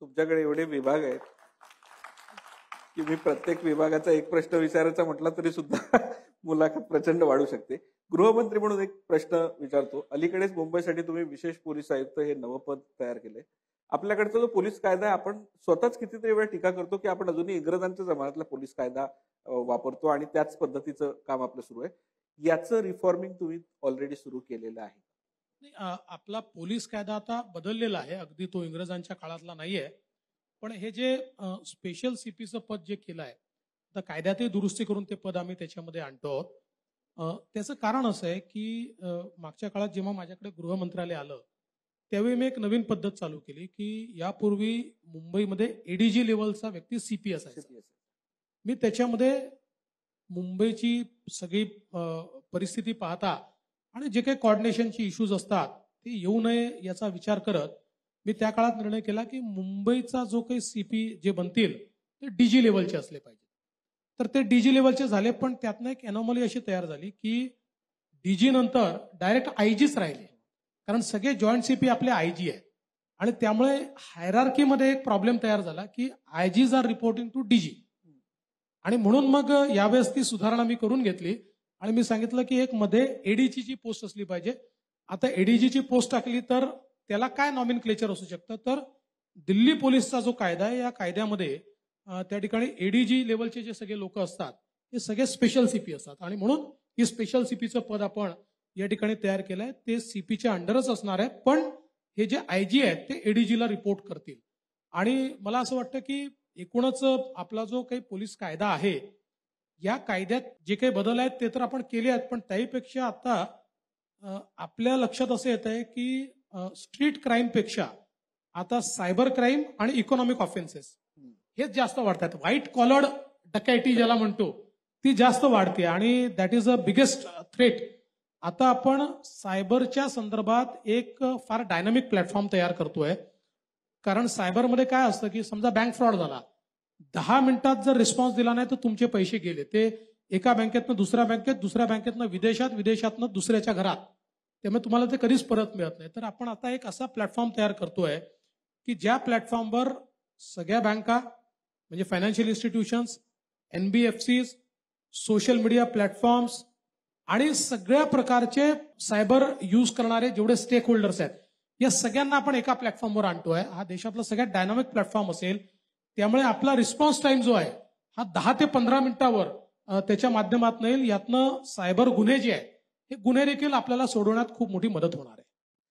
तुमच्याकडे एवढे विभाग आहेत की मी प्रत्येक विभागाचा एक प्रश्न विचारायचा म्हटला तरी सुद्धा मुलाखत प्रचंड वाढू शकते गृहमंत्री म्हणून एक प्रश्न विचारतो अलीकडेच मुंबईसाठी तुम्ही विशेष पोलीस आयुक्त हे नवपद तयार केले आपल्याकडचा जो पोलीस कायदा आहे आपण स्वतःच कितीतरी वेळा टीका करतो की आपण अजूनही इंग्रजांच्या जमान्यातला पोलीस कायदा वापरतो आणि त्याच पद्धतीचं काम आपलं सुरू आहे याचं रिफॉर्मिंग तुम्ही ऑलरेडी सुरू केलेलं आहे आपला पोलीस कायदा आता बदललेला आहे अगदी तो इंग्रजांच्या काळातला नाहीये पण हे जे स्पेशल सीपीचं पद जे केलं आहे आता कायद्यातही दुरुस्ती करून ते पद आम्ही त्याच्यामध्ये आणतो आहोत त्याचं कारण असं आहे की मागच्या काळात जेव्हा माझ्याकडे गृहमंत्रालय आलं त्यावेळी मी एक नवीन पद्धत चालू केली की यापूर्वी मुंबईमध्ये एडीजी लेवलचा व्यक्ती सीपी असायचा मी त्याच्यामध्ये मुंबईची सगळी परिस्थिती पाहता आणि जे काही कॉर्डिनेशनचे इश्यूज असतात ते येऊ नये याचा विचार करत मी त्या काळात निर्णय केला की मुंबईचा जो काही सीपी जे बनतील ते डीजी लेवलचे असले पाहिजे तर ते डीजी लेवलचे झाले पण त्यातनं एक एनॉमली अशी तयार झाली की डीजी नंतर डायरेक्ट आयजीच राहिले कारण सगळे जॉईंट सीपी आपले आयजी आहेत आणि त्यामुळे हायरार्कीमध्ये एक प्रॉब्लेम तयार झाला की IGs are reporting to DG आणि म्हणून मग यावेळेस ती सुधारणा मी करून घेतली आणि मी सांगितलं की एक मध्ये एडीची जी पोस्ट असली पाहिजे आता एडीजीची पोस्ट टाकली तर त्याला काय नॉमिन क्लेचर असू शकतं तर दिल्ली पोलीसचा जो कायदा आहे या कायद्यामध्ये त्या ठिकाणी एडीजी लेवलचे जे सगळे लोक असतात हे सगळे स्पेशल सीपी असतात आणि म्हणून ही स्पेशल सीपीचं पद आपण या ठिकाणी तयार केलं आहे ते सीपीच्या अंडरच असणार आहे पण हे जे आय जी आहेत ते एडीजीला रिपोर्ट करतील आणि मला असं वाटतं की एकूणच आपला जो काही पोलीस कायदा आहे या कायद्यात जे काही बदल आहेत ते तर आपण केले आहेत पण त्याहीपेक्षा आता आपल्या लक्षात असं येत आहे की स्ट्रीट क्राईमपेक्षा आता सायबर क्राईम आणि इकॉनॉमिक ऑफेन्सेस हेच जास्त वाढतात व्हाईट कॉलर्ड डकॅटी ज्याला म्हणतो ती जास्त वाढते आणि that is a biggest threat आता आपण सायबरच्या संदर्भात एक फार डायनामिक प्लॅटफॉर्म तयार करतोय कारण सायबरमध्ये काय असतं की समजा बँक फ्रॉड झाला दहा मिनिटात जर रिस्पॉन्स दिला नाही तर तुमचे पैसे गेले ते एका बँकेतनं दुसऱ्या बँकेत दुसऱ्या बँकेतनं विदेशात विदेशातनं दुसऱ्याच्या घरात त्यामुळे तुम्हाला ते कधीच परत मिळत नाही तर आपण आता एक असा प्लॅटफॉर्म तयार करतोय की ज्या प्लॅटफॉर्मवर सगळ्या बँका म्हणजे financial institutions NBFCs social media platforms आणि सगळ्या प्रकारचे सायबर यूज करणारे जेवढे स्टेक होल्डर्स आहेत या सगळ्यांना आपण एका प्लॅटफॉर्मवर आणतोय हा देशातला सगळ्यात डायनामिक प्लॅटफॉर्म असेल त्यामुळे आपला रिस्पॉन्स टाइम जो आहे हा दहा ते पंधरा मिनिटावर त्याच्या माध्यमात येईल यातनं सायबर गुन्हे जे आहेत हे गुन्हे देखील आपल्याला सोडवण्यात खूप मोठी मदत होणार आहे